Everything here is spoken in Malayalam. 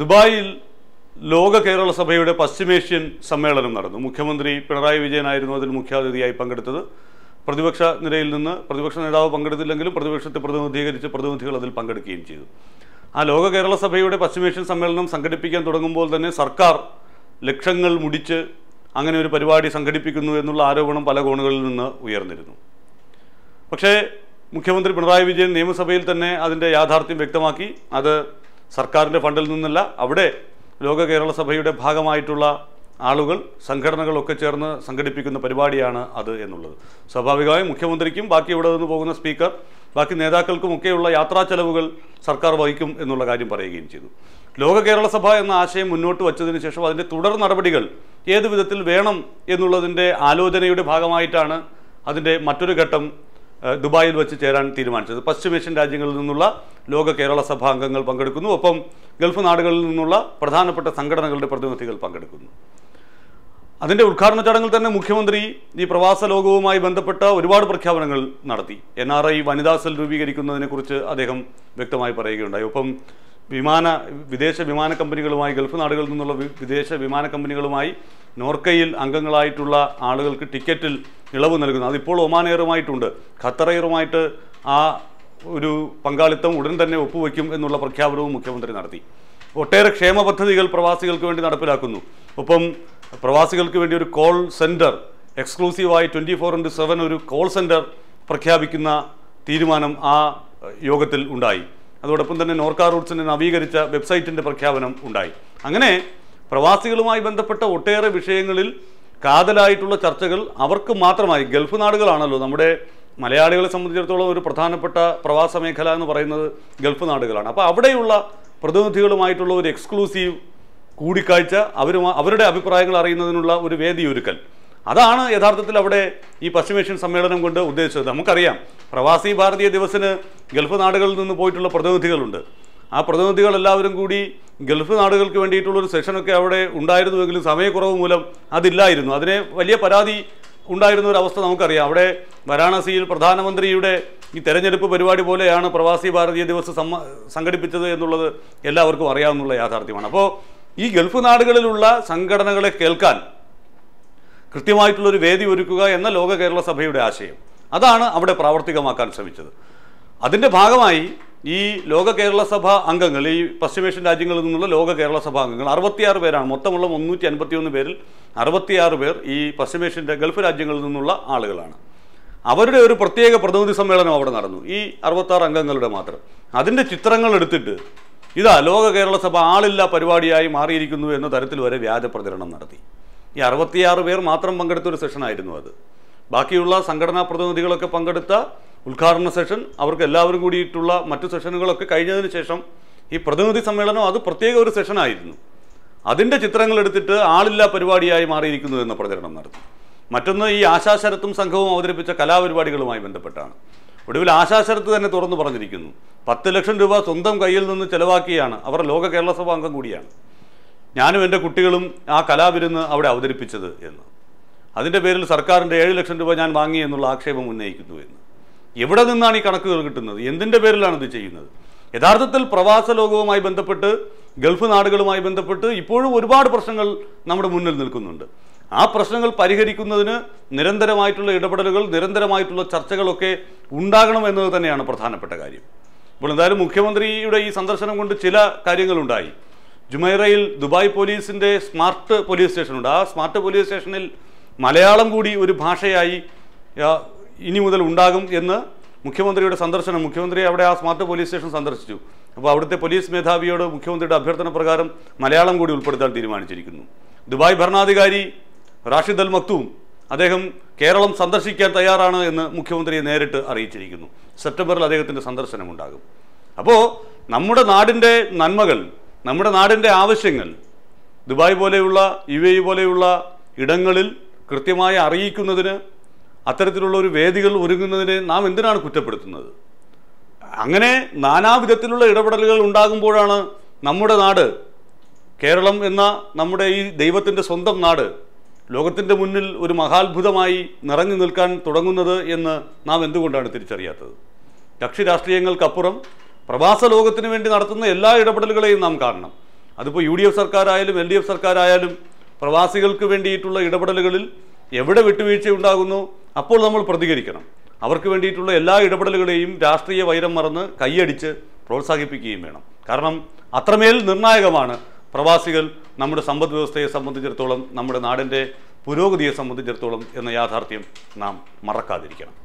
ദുബായിൽ ലോക കേരള സഭയുടെ പശ്ചിമേഷ്യൻ സമ്മേളനം നടന്നു മുഖ്യമന്ത്രി പിണറായി വിജയനായിരുന്നു അതിൽ മുഖ്യാതിഥിയായി പങ്കെടുത്തത് പ്രതിപക്ഷ നിരയിൽ നിന്ന് പ്രതിപക്ഷ നേതാവ് പങ്കെടുത്തില്ലെങ്കിലും പ്രതിപക്ഷത്തെ പ്രതിനിധീകരിച്ച് പ്രതിനിധികൾ അതിൽ പങ്കെടുക്കുകയും ചെയ്തു ആ ലോക കേരള സഭയുടെ പശ്ചിമേഷ്യൻ സമ്മേളനം സംഘടിപ്പിക്കാൻ തുടങ്ങുമ്പോൾ തന്നെ സർക്കാർ ലക്ഷങ്ങൾ മുടിച്ച് അങ്ങനെ ഒരു പരിപാടി സംഘടിപ്പിക്കുന്നു എന്നുള്ള ആരോപണം പല കോണുകളിൽ നിന്ന് ഉയർന്നിരുന്നു പക്ഷേ മുഖ്യമന്ത്രി പിണറായി വിജയൻ നിയമസഭയിൽ തന്നെ അതിൻ്റെ യാഥാർത്ഥ്യം വ്യക്തമാക്കി അത് സർക്കാരിൻ്റെ ഫണ്ടിൽ നിന്നല്ല അവിടെ ലോക കേരള സഭയുടെ ഭാഗമായിട്ടുള്ള ആളുകൾ സംഘടനകളൊക്കെ ചേർന്ന് സംഘടിപ്പിക്കുന്ന പരിപാടിയാണ് അത് എന്നുള്ളത് സ്വാഭാവികമായും മുഖ്യമന്ത്രിക്കും ബാക്കി ഇവിടെ നിന്ന് പോകുന്ന സ്പീക്കർ ബാക്കി നേതാക്കൾക്കുമൊക്കെയുള്ള യാത്രാ ചെലവുകൾ സർക്കാർ വഹിക്കും എന്നുള്ള കാര്യം പറയുകയും ചെയ്തു ലോക കേരള സഭ എന്ന ആശയം മുന്നോട്ട് വച്ചതിന് ശേഷം അതിൻ്റെ തുടർ നടപടികൾ ഏത് വിധത്തിൽ വേണം എന്നുള്ളതിൻ്റെ ആലോചനയുടെ ഭാഗമായിട്ടാണ് അതിൻ്റെ മറ്റൊരു ഘട്ടം ദുബായിൽ വെച്ച് ചേരാൻ തീരുമാനിച്ചത് പശ്ചിമേഷ്യൻ രാജ്യങ്ങളിൽ നിന്നുള്ള ലോക കേരള സഭാ അംഗങ്ങൾ പങ്കെടുക്കുന്നു ഒപ്പം ഗൾഫ് നാടുകളിൽ നിന്നുള്ള പ്രധാനപ്പെട്ട സംഘടനകളുടെ പ്രതിനിധികൾ പങ്കെടുക്കുന്നു അതിൻ്റെ ഉദ്ഘാടന ചടങ്ങിൽ തന്നെ മുഖ്യമന്ത്രി ഈ പ്രവാസ ലോകവുമായി ബന്ധപ്പെട്ട ഒരുപാട് പ്രഖ്യാപനങ്ങൾ നടത്തി എൻ ആർ ഐ വനിതാ സെൽ രൂപീകരിക്കുന്നതിനെക്കുറിച്ച് അദ്ദേഹം വ്യക്തമായി പറയുകയുണ്ടായി ഒപ്പം വിമാന വിദേശ വിമാന കമ്പനികളുമായി ഗൾഫ് നാടുകളിൽ നിന്നുള്ള വിദേശ വിമാന കമ്പനികളുമായി നോർക്കയിൽ അംഗങ്ങളായിട്ടുള്ള ആളുകൾക്ക് ടിക്കറ്റിൽ ഇളവ് നൽകുന്നത് അതിപ്പോൾ ഒമാനെയറുമായിട്ടുണ്ട് ഖത്തറയറുമായിട്ട് ആ ഒരു പങ്കാളിത്തം ഉടൻ തന്നെ ഒപ്പുവെക്കും എന്നുള്ള പ്രഖ്യാപനവും മുഖ്യമന്ത്രി നടത്തി ഒട്ടേറെ ക്ഷേമ പദ്ധതികൾ പ്രവാസികൾക്ക് വേണ്ടി നടപ്പിലാക്കുന്നു ഒപ്പം പ്രവാസികൾക്ക് വേണ്ടി ഒരു കോൾ സെൻറ്റർ എക്സ്ക്ലൂസീവായി ട്വൻറ്റി ഫോർ ഇൻറ്റു സെവൻ ഒരു കോൾ സെൻറ്റർ പ്രഖ്യാപിക്കുന്ന തീരുമാനം ആ യോഗത്തിൽ ഉണ്ടായി അതോടൊപ്പം തന്നെ നോർക്ക റൂട്ട്സിനെ നവീകരിച്ച വെബ്സൈറ്റിൻ്റെ പ്രഖ്യാപനം ഉണ്ടായി അങ്ങനെ പ്രവാസികളുമായി ബന്ധപ്പെട്ട ഒട്ടേറെ വിഷയങ്ങളിൽ കാതലായിട്ടുള്ള ചർച്ചകൾ അവർക്ക് മാത്രമായി ഗൾഫ് നാടുകളാണല്ലോ നമ്മുടെ മലയാളികളെ സംബന്ധിച്ചിടത്തോളം ഒരു പ്രധാനപ്പെട്ട പ്രവാസ മേഖല എന്ന് പറയുന്നത് ഗൾഫ് നാടുകളാണ് അപ്പോൾ അവിടെയുള്ള പ്രതിനിധികളുമായിട്ടുള്ള ഒരു എക്സ്ക്ലൂസീവ് കൂടിക്കാഴ്ച അവരുമായി അവരുടെ അഭിപ്രായങ്ങൾ അറിയുന്നതിനുള്ള ഒരു വേദിയൊരുക്കൽ അതാണ് യഥാർത്ഥത്തിൽ അവിടെ ഈ പശ്ചിമേഷ്യൻ സമ്മേളനം കൊണ്ട് ഉദ്ദേശിച്ചത് നമുക്കറിയാം പ്രവാസി ഭാരതീയ ദിവസിന് ഗൾഫ് നാടുകളിൽ നിന്ന് പോയിട്ടുള്ള പ്രതിനിധികളുണ്ട് ആ പ്രതിനിധികൾ എല്ലാവരും കൂടി ഗൾഫ് നാടുകൾക്ക് വേണ്ടിയിട്ടുള്ളൊരു സെഷനൊക്കെ അവിടെ ഉണ്ടായിരുന്നുവെങ്കിലും സമയക്കുറവ് മൂലം അതില്ലായിരുന്നു അതിനെ വലിയ പരാതി ഉണ്ടായിരുന്ന ഒരു അവസ്ഥ നമുക്കറിയാം അവിടെ വാരാണസിയിൽ പ്രധാനമന്ത്രിയുടെ ഈ തെരഞ്ഞെടുപ്പ് പരിപാടി പോലെയാണ് പ്രവാസി ഭാരതീയ ദിവസ് സംഘടിപ്പിച്ചത് എന്നുള്ളത് എല്ലാവർക്കും അറിയാവുന്ന യാഥാർത്ഥ്യമാണ് അപ്പോൾ ഈ ഗൾഫ് നാടുകളിലുള്ള സംഘടനകളെ കേൾക്കാൻ കൃത്യമായിട്ടുള്ളൊരു വേദി ഒരുക്കുക എന്ന ലോക കേരള സഭയുടെ ആശയം അതാണ് അവിടെ പ്രാവർത്തികമാക്കാൻ ശ്രമിച്ചത് അതിൻ്റെ ഭാഗമായി ഈ ലോക കേരള സഭ അംഗങ്ങൾ ഈ പശ്ചിമേഷ്യൻ രാജ്യങ്ങളിൽ നിന്നുള്ള ലോക കേരള സഭ അംഗങ്ങൾ അറുപത്തിയാറ് പേരാണ് മൊത്തമുള്ള മുന്നൂറ്റി അൻപത്തിയൊന്ന് പേരിൽ അറുപത്തിയാറ് പേർ ഈ പശ്ചിമേഷ്യൻ്റെ ഗൾഫ് രാജ്യങ്ങളിൽ നിന്നുള്ള ആളുകളാണ് അവരുടെ ഒരു പ്രത്യേക പ്രതിനിധി സമ്മേളനം അവിടെ നടന്നു ഈ അറുപത്താറ് അംഗങ്ങളുടെ മാത്രം അതിൻ്റെ ചിത്രങ്ങൾ എടുത്തിട്ട് ഇതാ ലോക കേരള സഭ ആളില്ല പരിപാടിയായി മാറിയിരിക്കുന്നു എന്ന തരത്തിൽ വരെ വ്യാജ പ്രചരണം നടത്തി ഈ അറുപത്തിയാറ് പേർ മാത്രം പങ്കെടുത്ത ഒരു സെഷനായിരുന്നു അത് ബാക്കിയുള്ള സംഘടനാ പ്രതിനിധികളൊക്കെ പങ്കെടുത്ത ഉദ്ഘാടന സെഷൻ അവർക്ക് എല്ലാവരും കൂടിയിട്ടുള്ള മറ്റു സെഷനുകളൊക്കെ കഴിഞ്ഞതിന് ശേഷം ഈ പ്രതിനിധി സമ്മേളനം അത് പ്രത്യേക ഒരു സെഷനായിരുന്നു അതിൻ്റെ ചിത്രങ്ങൾ എടുത്തിട്ട് ആളില്ല പരിപാടിയായി മാറിയിരിക്കുന്നു എന്ന പ്രചരണം നടത്തി മറ്റൊന്ന് ഈ ആശാശരത്തും സംഘവും അവതരിപ്പിച്ച കലാപരിപാടികളുമായി ബന്ധപ്പെട്ടാണ് ഒടുവിൽ ആശാശരത്ത് തന്നെ തുറന്നു പറഞ്ഞിരിക്കുന്നു പത്ത് ലക്ഷം രൂപ സ്വന്തം കയ്യിൽ നിന്ന് ചെലവാക്കിയാണ് അവർ ലോക കേരള സഭ അംഗം കൂടിയാണ് ഞാനും എൻ്റെ കുട്ടികളും ആ കലാവിരുന്ന് അവിടെ അവതരിപ്പിച്ചത് എന്ന് അതിൻ്റെ പേരിൽ സർക്കാരിൻ്റെ ഏഴ് ലക്ഷം രൂപ ഞാൻ വാങ്ങി എന്നുള്ള ആക്ഷേപം ഉന്നയിക്കുന്നു എന്ന് എവിടെ നിന്നാണ് ഈ കണക്കുകൾ കിട്ടുന്നത് എന്തിൻ്റെ പേരിലാണ് ഇത് ചെയ്യുന്നത് യഥാർത്ഥത്തിൽ പ്രവാസ ലോകവുമായി ബന്ധപ്പെട്ട് ഗൾഫ് നാടുകളുമായി ബന്ധപ്പെട്ട് ഇപ്പോഴും ഒരുപാട് പ്രശ്നങ്ങൾ നമ്മുടെ മുന്നിൽ നിൽക്കുന്നുണ്ട് ആ പ്രശ്നങ്ങൾ പരിഹരിക്കുന്നതിന് നിരന്തരമായിട്ടുള്ള ഇടപെടലുകൾ നിരന്തരമായിട്ടുള്ള ചർച്ചകളൊക്കെ ഉണ്ടാകണം എന്നത് തന്നെയാണ് പ്രധാനപ്പെട്ട കാര്യം ഇപ്പോൾ എന്തായാലും മുഖ്യമന്ത്രിയുടെ ഈ സന്ദർശനം കൊണ്ട് ചില കാര്യങ്ങളുണ്ടായി ജുമൈറയിൽ ദുബായ് പോലീസിൻ്റെ സ്മാർട്ട് പോലീസ് സ്റ്റേഷനുണ്ട് ആ സ്മാർട്ട് പോലീസ് സ്റ്റേഷനിൽ മലയാളം കൂടി ഒരു ഭാഷയായി ഇനി മുതൽ ഉണ്ടാകും എന്ന് മുഖ്യമന്ത്രിയുടെ സന്ദർശനം മുഖ്യമന്ത്രി അവിടെ ആ സ്മാർട്ട് പോലീസ് സ്റ്റേഷൻ സന്ദർശിച്ചു അപ്പോൾ അവിടുത്തെ പോലീസ് മേധാവിയോട് മുഖ്യമന്ത്രിയുടെ അഭ്യർത്ഥന പ്രകാരം മലയാളം കൂടി ഉൾപ്പെടുത്താൻ തീരുമാനിച്ചിരിക്കുന്നു ദുബായ് ഭരണാധികാരി റാഷിദ് അൽ മക്തൂം അദ്ദേഹം കേരളം സന്ദർശിക്കാൻ തയ്യാറാണ് എന്ന് മുഖ്യമന്ത്രിയെ നേരിട്ട് അറിയിച്ചിരിക്കുന്നു സെപ്റ്റംബറിൽ അദ്ദേഹത്തിൻ്റെ സന്ദർശനമുണ്ടാകും അപ്പോൾ നമ്മുടെ നാടിൻ്റെ നന്മകൾ നമ്മുടെ നാടിൻ്റെ ആവശ്യങ്ങൾ ദുബായ് പോലെയുള്ള യു എ പോലെയുള്ള ഇടങ്ങളിൽ കൃത്യമായി അറിയിക്കുന്നതിന് അത്തരത്തിലുള്ള ഒരു വേദികൾ ഒരുങ്ങുന്നതിനെ നാം എന്തിനാണ് കുറ്റപ്പെടുത്തുന്നത് അങ്ങനെ നാനാവിധത്തിലുള്ള ഇടപെടലുകൾ ഉണ്ടാകുമ്പോഴാണ് നമ്മുടെ നാട് കേരളം എന്ന നമ്മുടെ ഈ ദൈവത്തിൻ്റെ സ്വന്തം നാട് ലോകത്തിൻ്റെ മുന്നിൽ ഒരു മഹാത്ഭുതമായി നിറഞ്ഞു നിൽക്കാൻ തുടങ്ങുന്നത് എന്ന് നാം എന്തുകൊണ്ടാണ് തിരിച്ചറിയാത്തത് കക്ഷി രാഷ്ട്രീയങ്ങൾക്കപ്പുറം പ്രവാസ ലോകത്തിന് വേണ്ടി നടത്തുന്ന എല്ലാ ഇടപെടലുകളെയും നാം കാണണം അതിപ്പോൾ യു ഡി എഫ് സർക്കാരായാലും എൽ ഡി എഫ് സർക്കാരായാലും പ്രവാസികൾക്ക് വേണ്ടിയിട്ടുള്ള ഇടപെടലുകളിൽ എവിടെ വിട്ടുവീഴ്ച ഉണ്ടാകുന്നു അപ്പോൾ നമ്മൾ പ്രതികരിക്കണം അവർക്ക് വേണ്ടിയിട്ടുള്ള എല്ലാ ഇടപെടലുകളെയും രാഷ്ട്രീയ വൈരം മറന്ന് കൈയടിച്ച് പ്രോത്സാഹിപ്പിക്കുകയും വേണം കാരണം അത്രമേൽ നിർണായകമാണ് പ്രവാസികൾ നമ്മുടെ സമ്പദ് വ്യവസ്ഥയെ സംബന്ധിച്ചിടത്തോളം നമ്മുടെ നാടിൻ്റെ പുരോഗതിയെ സംബന്ധിച്ചിടത്തോളം എന്ന യാഥാർത്ഥ്യം നാം മറക്കാതിരിക്കണം